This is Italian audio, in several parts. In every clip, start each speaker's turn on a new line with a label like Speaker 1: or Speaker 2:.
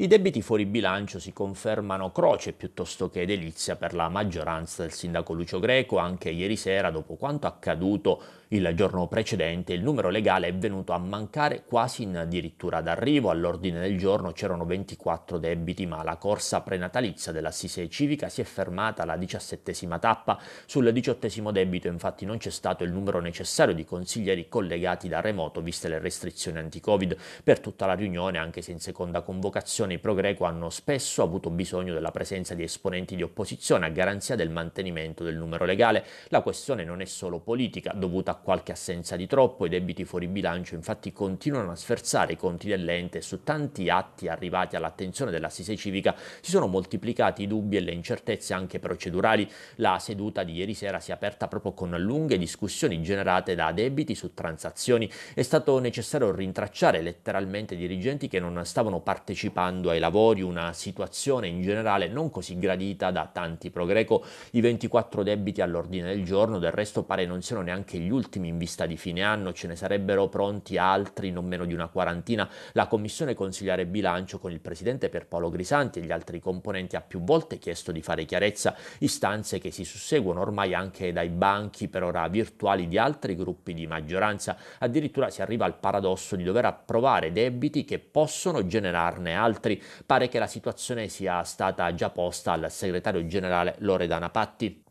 Speaker 1: I debiti fuori bilancio si confermano croce piuttosto che delizia per la maggioranza del sindaco Lucio Greco. Anche ieri sera, dopo quanto accaduto il giorno precedente, il numero legale è venuto a mancare quasi in addirittura d'arrivo. All'ordine del giorno c'erano 24 debiti, ma la corsa prenatalizia dell'assise civica si è fermata alla diciassettesima tappa. Sul diciottesimo debito, infatti, non c'è stato il numero necessario di consiglieri collegati da remoto, viste le restrizioni anti-Covid. Per tutta la riunione, anche se in seconda convocazione, elezioni pro-greco hanno spesso avuto bisogno della presenza di esponenti di opposizione a garanzia del mantenimento del numero legale. La questione non è solo politica, dovuta a qualche assenza di troppo, i debiti fuori bilancio infatti continuano a sferzare i conti dell'ente e su tanti atti arrivati all'attenzione dell'assise civica si sono moltiplicati i dubbi e le incertezze anche procedurali. La seduta di ieri sera si è aperta proprio con lunghe discussioni generate da debiti su transazioni. È stato necessario rintracciare letteralmente dirigenti che non stavano partecipando portando ai lavori una situazione in generale non così gradita da tanti pro greco. I 24 debiti all'ordine del giorno, del resto pare non siano neanche gli ultimi in vista di fine anno, ce ne sarebbero pronti altri, non meno di una quarantina. La Commissione Consigliare Bilancio con il Presidente per Paolo Grisanti e gli altri componenti ha più volte chiesto di fare chiarezza, istanze che si susseguono ormai anche dai banchi per ora virtuali di altri gruppi di maggioranza. Addirittura si arriva al paradosso di dover approvare debiti che possono generarne altri altri. Pare che la situazione sia stata già posta al segretario generale Loredana Patti.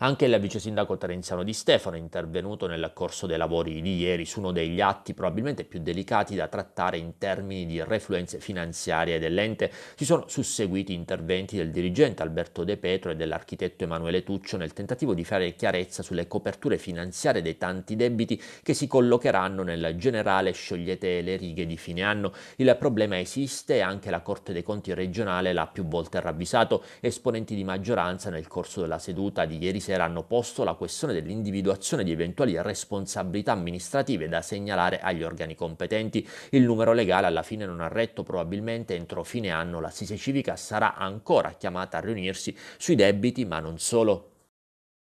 Speaker 1: Anche il vice sindaco Terenziano Di Stefano è intervenuto nel corso dei lavori di ieri su uno degli atti probabilmente più delicati da trattare in termini di refluenze finanziarie dell'ente. Si sono susseguiti interventi del dirigente Alberto De Petro e dell'architetto Emanuele Tuccio nel tentativo di fare chiarezza sulle coperture finanziarie dei tanti debiti che si collocheranno nel generale sciogliete le righe di fine anno. Il problema esiste e anche la Corte dei Conti regionale l'ha più volte ravvisato. Esponenti di maggioranza nel corso della seduta di ieri si saranno posto la questione dell'individuazione di eventuali responsabilità amministrative da segnalare agli organi competenti. Il numero legale alla fine non ha retto, probabilmente entro fine anno la Sise Civica sarà ancora chiamata a riunirsi sui debiti, ma non solo.